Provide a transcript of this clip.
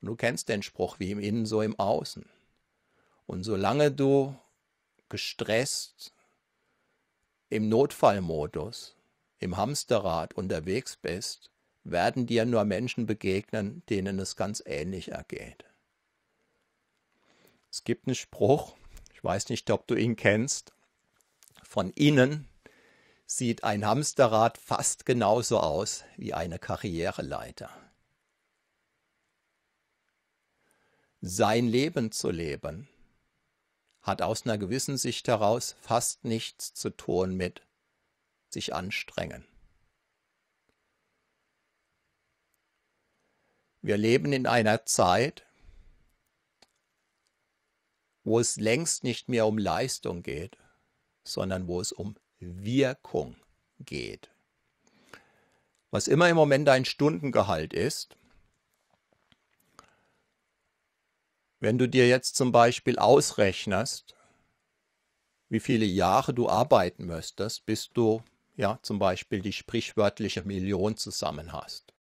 Und du kennst den Spruch, wie im Innen, so im Außen. Und solange du gestresst im Notfallmodus, im Hamsterrad unterwegs bist, werden dir nur Menschen begegnen, denen es ganz ähnlich ergeht. Es gibt einen Spruch, ich weiß nicht, ob du ihn kennst, von innen sieht ein Hamsterrad fast genauso aus wie eine Karriereleiter. sein Leben zu leben, hat aus einer gewissen Sicht heraus fast nichts zu tun mit sich anstrengen. Wir leben in einer Zeit, wo es längst nicht mehr um Leistung geht, sondern wo es um Wirkung geht. Was immer im Moment ein Stundengehalt ist, Wenn du dir jetzt zum Beispiel ausrechnest, wie viele Jahre du arbeiten müsstest, bis du ja zum Beispiel die sprichwörtliche Million zusammen hast.